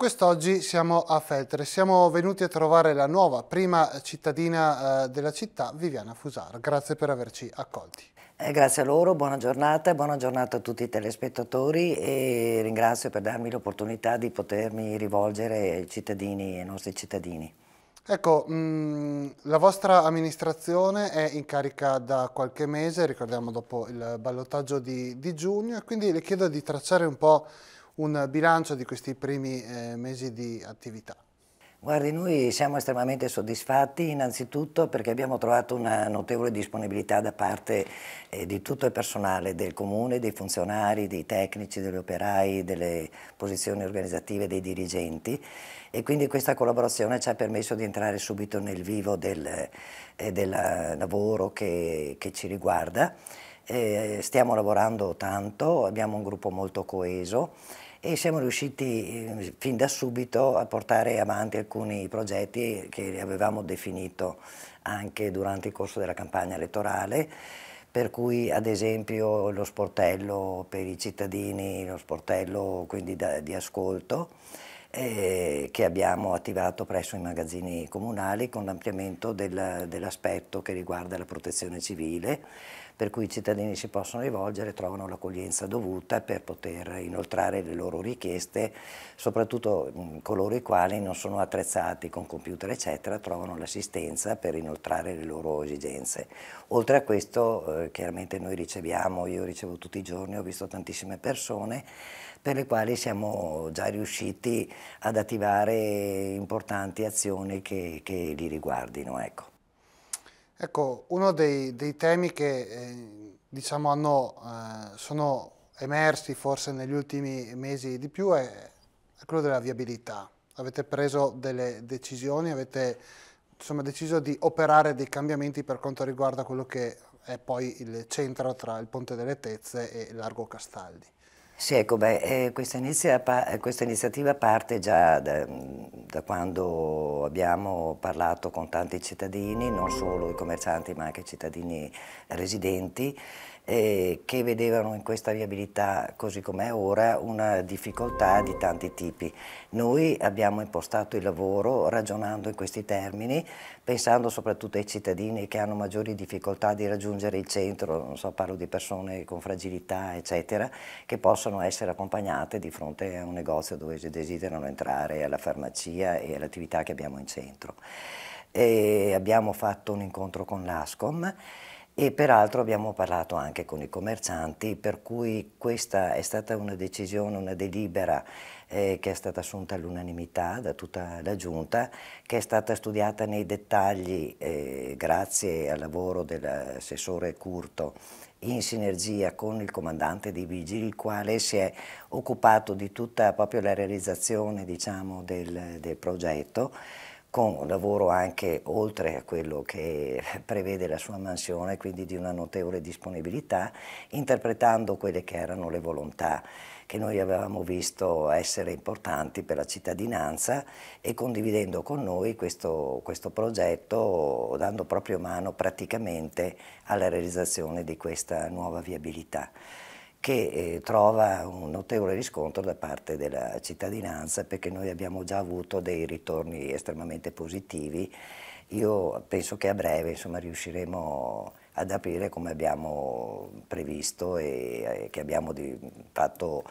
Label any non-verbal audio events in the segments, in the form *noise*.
Quest'oggi siamo a Feltre, siamo venuti a trovare la nuova prima cittadina eh, della città, Viviana Fusar. Grazie per averci accolti. Eh, grazie a loro, buona giornata, buona giornata a tutti i telespettatori e ringrazio per darmi l'opportunità di potermi rivolgere ai cittadini e ai nostri cittadini. Ecco, mm, la vostra amministrazione è in carica da qualche mese, ricordiamo dopo il ballottaggio di, di giugno, quindi le chiedo di tracciare un po' un bilancio di questi primi eh, mesi di attività. Guardi, noi siamo estremamente soddisfatti innanzitutto perché abbiamo trovato una notevole disponibilità da parte eh, di tutto il personale del comune, dei funzionari, dei tecnici, degli operai, delle posizioni organizzative, dei dirigenti e quindi questa collaborazione ci ha permesso di entrare subito nel vivo del, eh, del eh, lavoro che, che ci riguarda. Eh, stiamo lavorando tanto, abbiamo un gruppo molto coeso e siamo riusciti eh, fin da subito a portare avanti alcuni progetti che avevamo definito anche durante il corso della campagna elettorale, per cui ad esempio lo sportello per i cittadini, lo sportello quindi da, di ascolto, eh, che abbiamo attivato presso i magazzini comunali con l'ampliamento dell'aspetto che riguarda la protezione civile per cui i cittadini si possono rivolgere trovano l'accoglienza dovuta per poter inoltrare le loro richieste, soprattutto coloro i quali non sono attrezzati con computer eccetera, trovano l'assistenza per inoltrare le loro esigenze. Oltre a questo eh, chiaramente noi riceviamo, io ricevo tutti i giorni, ho visto tantissime persone per le quali siamo già riusciti ad attivare importanti azioni che, che li riguardino. Ecco. Ecco, uno dei, dei temi che eh, diciamo hanno, eh, sono emersi forse negli ultimi mesi di più è, è quello della viabilità. Avete preso delle decisioni, avete insomma, deciso di operare dei cambiamenti per quanto riguarda quello che è poi il centro tra il Ponte delle Tezze e Largo Castaldi. Sì, ecco, beh, eh, questa, iniziativa, eh, questa, iniziativa parte già da, da, quando abbiamo parlato con tanti cittadini, non solo i commercianti ma anche i cittadini residenti, eh, che vedevano in questa viabilità così com'è ora una difficoltà di tanti tipi. Noi abbiamo impostato il lavoro ragionando in questi termini, pensando soprattutto ai cittadini che hanno maggiori difficoltà di raggiungere il centro, non so, parlo di persone con fragilità, eccetera, che possono essere accompagnate di fronte a un negozio dove desiderano entrare, alla farmacia e all'attività che abbiamo in centro. E eh, abbiamo fatto un incontro con l'ASCOM e peraltro abbiamo parlato anche con i commercianti, per cui questa è stata una decisione, una delibera eh, che è stata assunta all'unanimità da tutta la Giunta, che è stata studiata nei dettagli eh, grazie al lavoro dell'assessore Curto in sinergia con il comandante dei vigili, il quale si è occupato di tutta proprio la realizzazione diciamo, del, del progetto con lavoro anche oltre a quello che *laughs* prevede la sua mansione, quindi di una notevole disponibilità, interpretando quelle che erano le volontà che noi avevamo visto essere importanti per la cittadinanza e condividendo con noi questo, questo progetto, dando proprio mano praticamente alla realizzazione di questa nuova viabilità che eh, trova un notevole riscontro da parte della cittadinanza perché noi abbiamo già avuto dei ritorni estremamente positivi. Io penso che a breve insomma, riusciremo ad aprire come abbiamo previsto e eh, che abbiamo fatto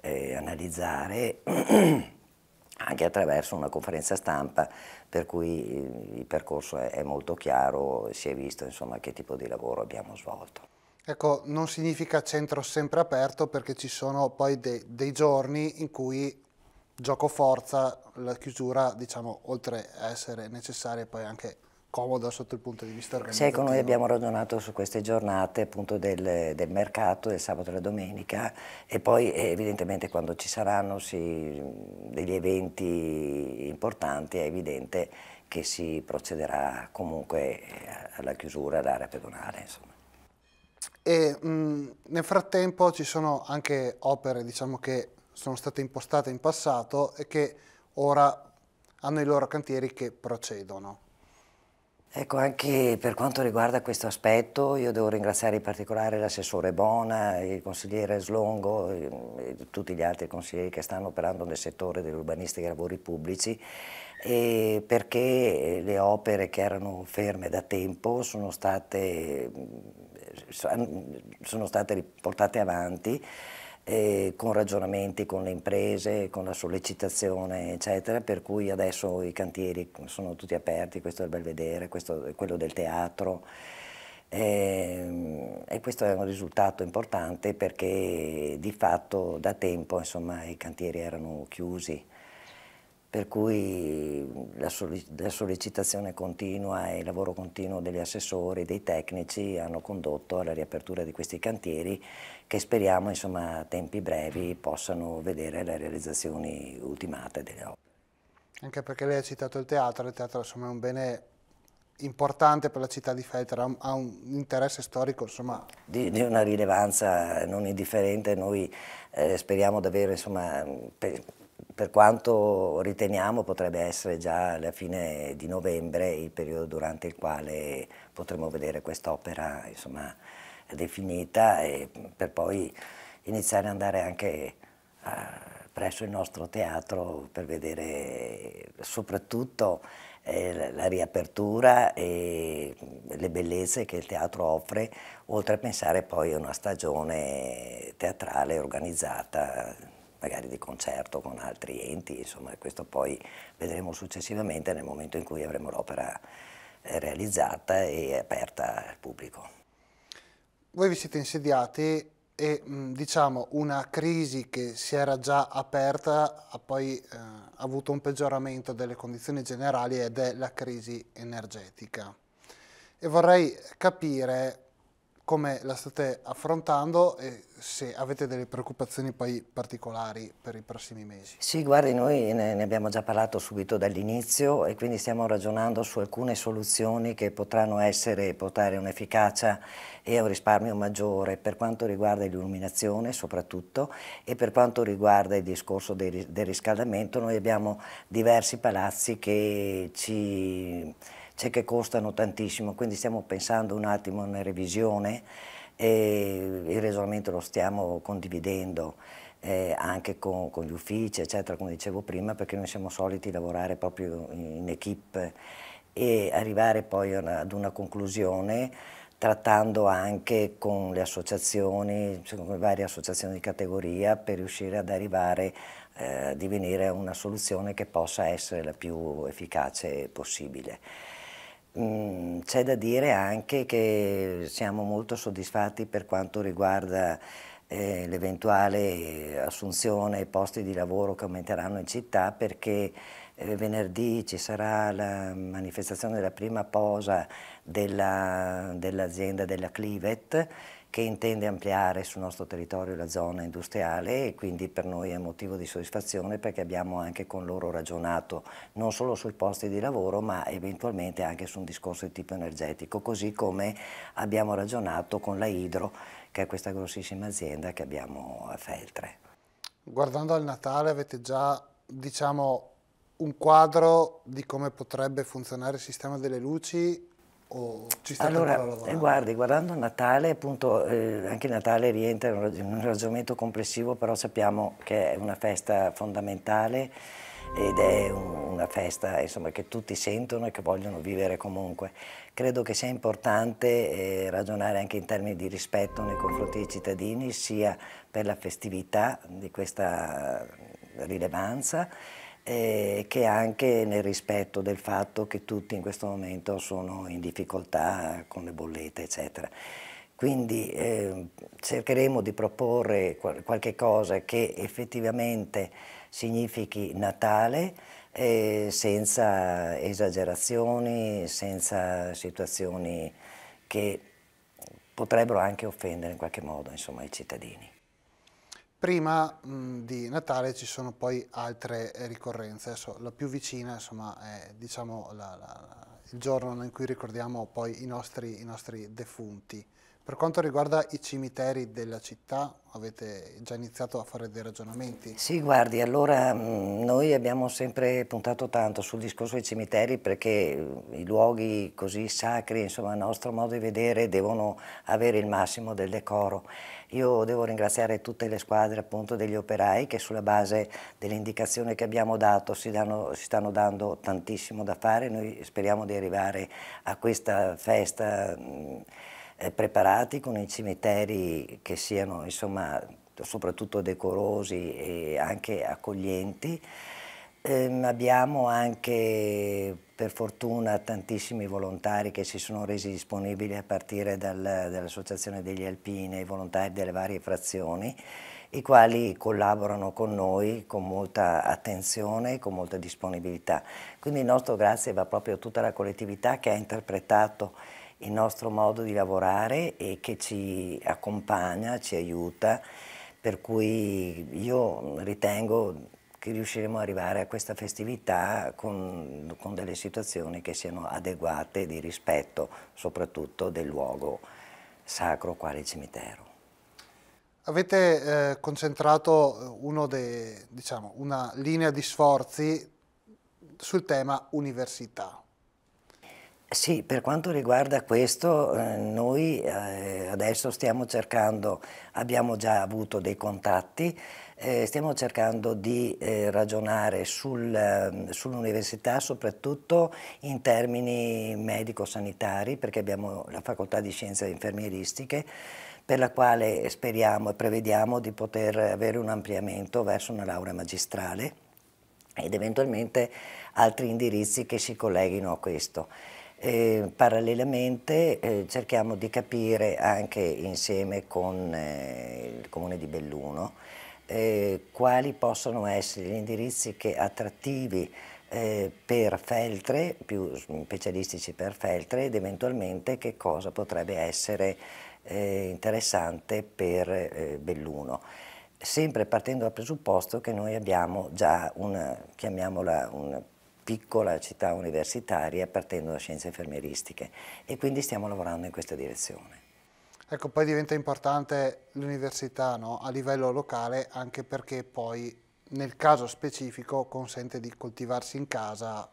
eh, analizzare *clears throat* anche attraverso una conferenza stampa per cui eh, il percorso è molto chiaro, si è visto insomma, che tipo di lavoro abbiamo svolto. Ecco, non significa centro sempre aperto perché ci sono poi de dei giorni in cui gioco forza, la chiusura, diciamo, oltre a essere necessaria, poi anche comoda sotto il punto di vista organizzativo. Sì, ecco, noi abbiamo ragionato su queste giornate appunto del, del, mercato, del sabato e della domenica e poi eh, evidentemente quando ci saranno si, degli eventi importanti è evidente che si procederà comunque eh, alla chiusura all'area pedonale. Insomma. E mh, mm, nel frattempo ci sono anche opere diciamo, che sono state impostate in passato e che ora hanno i loro cantieri che procedono. Ecco, anche per quanto riguarda questo aspetto, io devo ringraziare in particolare l'assessore Bona, il consigliere Slongo mm, e tutti gli altri consiglieri che stanno operando nel settore dell'urbanistica e dei lavori pubblici, perché le opere che erano ferme da tempo sono state, sono state portate avanti eh, con ragionamenti con le imprese, con la sollecitazione, eccetera, per cui adesso i cantieri sono tutti aperti, questo è il Belvedere, questo è quello del teatro. Eh, e questo è un risultato importante perché di fatto da tempo insomma, i cantieri erano chiusi per cui la, sollecitazione continua e il lavoro continuo degli assessori, dei tecnici hanno condotto alla riapertura di questi cantieri che speriamo insomma, a tempi brevi possano vedere le realizzazioni ultimate delle opere. Anche perché lei ha citato il teatro, il teatro insomma, è un bene importante per la città di Feltre, ha un, interesse storico insomma. Di, di una rilevanza non indifferente, noi eh, speriamo davvero insomma, per, per quanto riteniamo potrebbe essere già la fine di novembre il periodo durante il quale potremo vedere quest'opera definita e per poi iniziare ad andare anche a, eh, presso il nostro teatro per vedere soprattutto eh, la riapertura e le bellezze che il teatro offre, oltre a pensare poi a una stagione teatrale organizzata magari di concerto con altri enti, insomma questo poi vedremo successivamente nel momento in cui avremo l'opera eh, realizzata e aperta al pubblico. Voi vi siete insediati e mm, diciamo una crisi che si era già aperta ha poi eh, avuto un peggioramento delle condizioni generali ed è la crisi energetica. E vorrei capire come la state affrontando e se avete delle preoccupazioni poi particolari per i prossimi mesi. Sì, guardi, noi ne, abbiamo già parlato subito dall'inizio e quindi stiamo ragionando su alcune soluzioni che potranno essere, portare un'efficacia e un risparmio maggiore per quanto riguarda l'illuminazione soprattutto e per quanto riguarda il discorso del, del riscaldamento. Noi abbiamo diversi palazzi che ci c'è che costano tantissimo, quindi stiamo pensando un attimo a una revisione e il ragionamento lo stiamo condividendo eh, anche con, con, gli uffici, eccetera, come dicevo prima, perché noi siamo soliti lavorare proprio in equip e arrivare poi ad una conclusione trattando anche con le associazioni, con le varie associazioni di categoria per riuscire ad arrivare eh, a divenire una soluzione che possa essere la più efficace possibile. Mm, c'è da dire anche che siamo molto soddisfatti per quanto riguarda eh, l'eventuale assunzione ai posti di lavoro che aumenteranno in città perché eh, venerdì ci sarà la manifestazione della prima posa dell'azienda della, dell della Clivet che intende ampliare sul nostro territorio la zona industriale e quindi per noi è motivo di soddisfazione perché abbiamo anche con loro ragionato non solo sui posti di lavoro ma eventualmente anche su un discorso di tipo energetico, così come abbiamo ragionato con la Idro che è questa grossissima azienda che abbiamo a Feltre. Guardando al Natale avete già diciamo, un quadro di come potrebbe funzionare il sistema delle luci o ci state allora, ancora lavorando? Eh, guardi, guardando Natale, appunto, eh, anche Natale rientra in un, ragionamento complessivo, però sappiamo che è una festa fondamentale ed è una festa insomma, che tutti sentono e che vogliono vivere comunque. Credo che sia importante eh, ragionare anche in termini di rispetto nei confronti dei cittadini, sia per la festività di questa rilevanza, eh, che anche nel rispetto del fatto che tutti in questo momento sono in difficoltà con le bollette, eccetera. Quindi eh, cercheremo di proporre qual qualche cosa che effettivamente significhi Natale eh, senza esagerazioni, senza situazioni che potrebbero anche offendere in qualche modo insomma, i cittadini. Prima mh, di Natale ci sono poi altre eh, ricorrenze, Adesso, la più vicina insomma, è diciamo, la, la, il giorno in cui ricordiamo poi i nostri, i nostri defunti. Per quanto riguarda i cimiteri della città, avete già iniziato a fare dei ragionamenti? Sì, guardi, allora mm, noi abbiamo sempre puntato tanto sul discorso dei cimiteri perché mm, i luoghi così sacri, insomma, a nostro modo di vedere, devono avere il massimo del decoro. Io devo ringraziare tutte le squadre appunto degli operai che sulla base dell'indicazione che abbiamo dato si, danno, si stanno dando tantissimo da fare, noi speriamo di arrivare a questa festa mm, eh, preparati con i cimiteri che siano insomma, soprattutto decorosi e anche accoglienti. Ehm, abbiamo anche per fortuna tantissimi volontari che si sono resi disponibili a partire dal, dall'Associazione degli Alpini, i volontari delle varie frazioni, i quali collaborano con noi con molta attenzione e con molta disponibilità. Quindi il nostro grazie va proprio a tutta la collettività che ha interpretato il nostro modo di lavorare e che ci accompagna, ci aiuta, per cui io ritengo che riusciremo ad arrivare a questa festività con, con delle situazioni che siano adeguate di rispetto soprattutto del luogo sacro quale il cimitero. Avete eh, concentrato de, diciamo, una linea di sforzi sul tema università, sì, per quanto riguarda questo, eh, noi eh, adesso stiamo cercando, abbiamo già avuto dei contatti, eh, stiamo cercando di ragionare sul, ehm, sull'università soprattutto in termini medico-sanitari, perché abbiamo la facoltà di scienze infermieristiche, per la quale speriamo e prevediamo di poter avere un ampliamento verso una laurea magistrale ed eventualmente altri indirizzi che si colleghino a questo. Eh, parallelamente eh, cerchiamo di capire anche insieme con eh, il comune di Belluno eh, quali possono essere gli indirizzi che attrattivi eh, per Feltre, più specialistici per Feltre ed eventualmente che cosa potrebbe essere eh, interessante per Belluno sempre partendo dal presupposto che noi abbiamo già una, chiamiamola, una piccola città universitaria partendo da scienze infermieristiche e quindi stiamo lavorando in questa direzione. Ecco, poi diventa importante l'università no? a livello locale anche perché poi nel caso specifico consente di coltivarsi in casa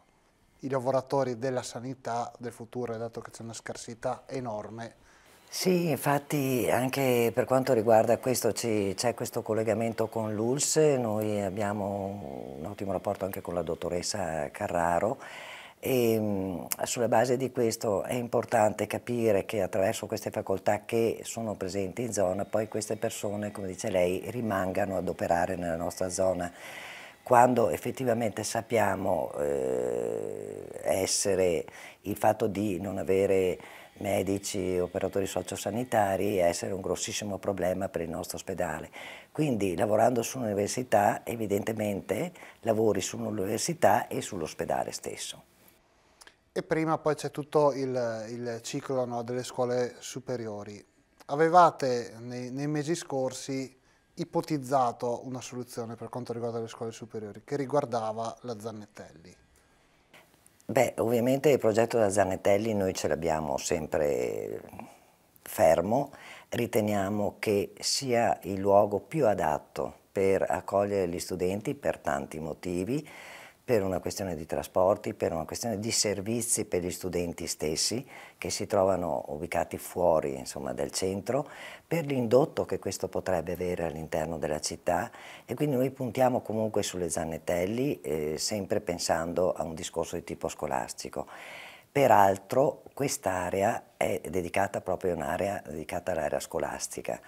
i lavoratori della sanità del futuro, dato che c'è una scarsità enorme sì, infatti anche per quanto riguarda questo c'è questo collegamento con l'ULS, noi abbiamo un ottimo rapporto anche con la dottoressa Carraro e ehm, sulla base di questo è importante capire che attraverso queste facoltà che sono presenti in zona poi queste persone, come dice lei, rimangano ad operare nella nostra zona quando effettivamente sappiamo eh, essere il fatto di non avere medici, operatori sociosanitari, essere un grossissimo problema per il nostro ospedale. Quindi lavorando su un'università evidentemente lavori su un'università e sull'ospedale stesso. E prima poi c'è tutto il, il ciclo no, delle scuole superiori. Avevate nei, nei mesi scorsi ipotizzato una soluzione per quanto riguarda le scuole superiori che riguardava la Zannettelli. Beh, ovviamente il progetto da Zanetelli noi ce l'abbiamo sempre fermo, riteniamo che sia il luogo più adatto per accogliere gli studenti per tanti motivi, per una questione di trasporti, per una questione di servizi per gli studenti stessi che si trovano ubicati fuori insomma, del centro, per l'indotto che questo potrebbe avere all'interno della città e quindi noi puntiamo comunque sulle Zannetelli eh, sempre pensando a un discorso di tipo scolastico. Peraltro quest'area è dedicata proprio a un'area dedicata all'area scolastica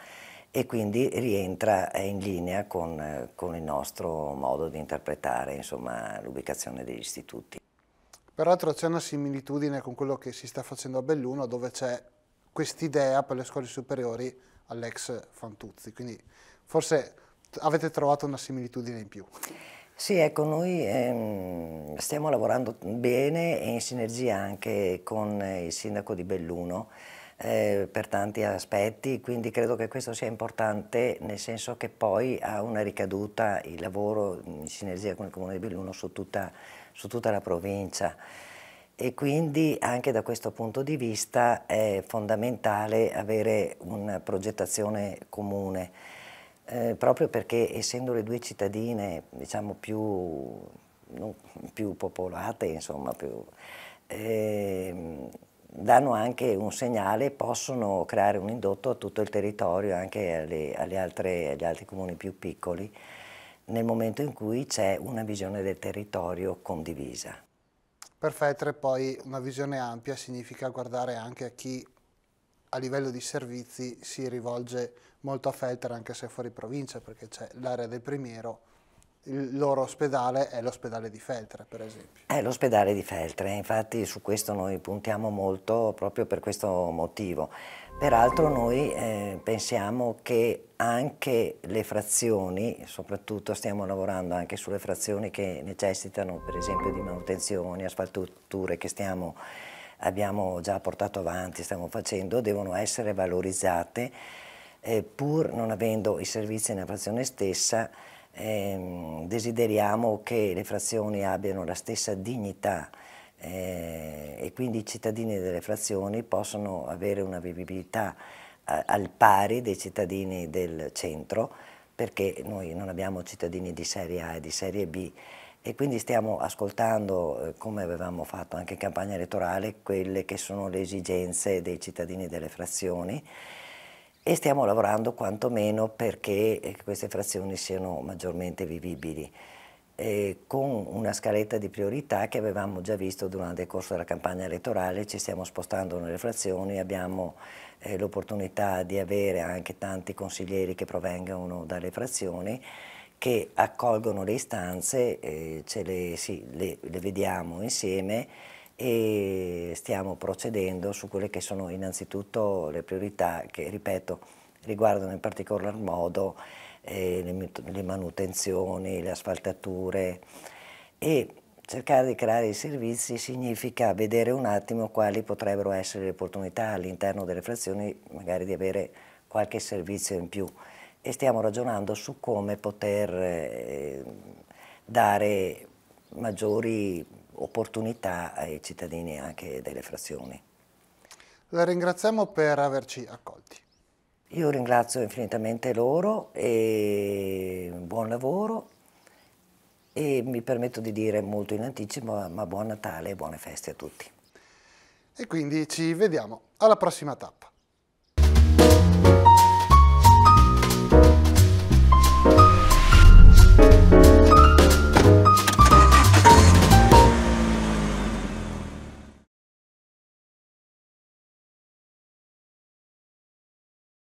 e quindi rientra in linea con, con il nostro modo di interpretare l'ubicazione degli istituti. Peraltro c'è una similitudine con quello che si sta facendo a Belluno dove c'è quest'idea per le scuole superiori all'ex Fantuzzi, quindi forse avete trovato una similitudine in più. Sì, ecco, noi ehm, stiamo lavorando bene e in sinergia anche con il sindaco di Belluno, eh, per tanti aspetti, quindi credo che questo sia importante nel senso che poi ha una ricaduta il lavoro in sinergia con il Comune di Belluno su tutta, su tutta la provincia e quindi anche da questo punto di vista è fondamentale avere una progettazione comune, eh, proprio perché essendo le due cittadine diciamo, più, più popolate, insomma, più, eh, danno anche un segnale, possono creare un indotto a tutto il territorio, anche alle, alle altre, agli altri comuni più piccoli, nel momento in cui c'è una visione del territorio condivisa. Per FETRE poi una visione ampia significa guardare anche a chi a livello di servizi si rivolge molto a Feltre anche se fuori provincia perché c'è l'area del primiero il loro ospedale è l'ospedale di Feltre, per esempio. È l'ospedale di Feltre, infatti su questo noi puntiamo molto proprio per questo motivo. Peraltro noi eh, pensiamo che anche le frazioni, soprattutto stiamo lavorando anche sulle frazioni che necessitano per esempio di manutenzioni, asfaltature che stiamo, abbiamo già portato avanti, stiamo facendo, devono essere valorizzate eh, pur non avendo i servizi nella frazione stessa eh, desideriamo che le frazioni abbiano la stessa dignità eh, e quindi i cittadini delle frazioni possono avere una vivibilità a, al pari dei cittadini del centro perché noi non abbiamo cittadini di serie A e di serie B e quindi stiamo ascoltando, eh, come avevamo fatto anche in campagna elettorale, quelle che sono le esigenze dei cittadini delle frazioni e stiamo lavorando quantomeno perché eh, queste frazioni siano maggiormente vivibili eh, con una scaletta di priorità che avevamo già visto durante il corso della campagna elettorale, ci stiamo spostando nelle frazioni, abbiamo eh, l'opportunità di avere anche tanti consiglieri che provengono dalle frazioni che accolgono le istanze, eh, le, sì, le, le vediamo insieme e stiamo procedendo su quelle che sono innanzitutto le priorità che, ripeto, riguardano in particolar modo eh, le, le manutenzioni, le asfaltature e cercare di creare i servizi significa vedere un attimo quali potrebbero essere le opportunità all'interno delle frazioni, magari di avere qualche servizio in più e stiamo ragionando su come poter eh, dare maggiori opportunità ai cittadini anche delle frazioni. La ringraziamo per averci accolti. Io ringrazio infinitamente loro e buon lavoro e mi permetto di dire molto in anticipo ma buon Natale e buone feste a tutti. E quindi ci vediamo alla prossima tappa.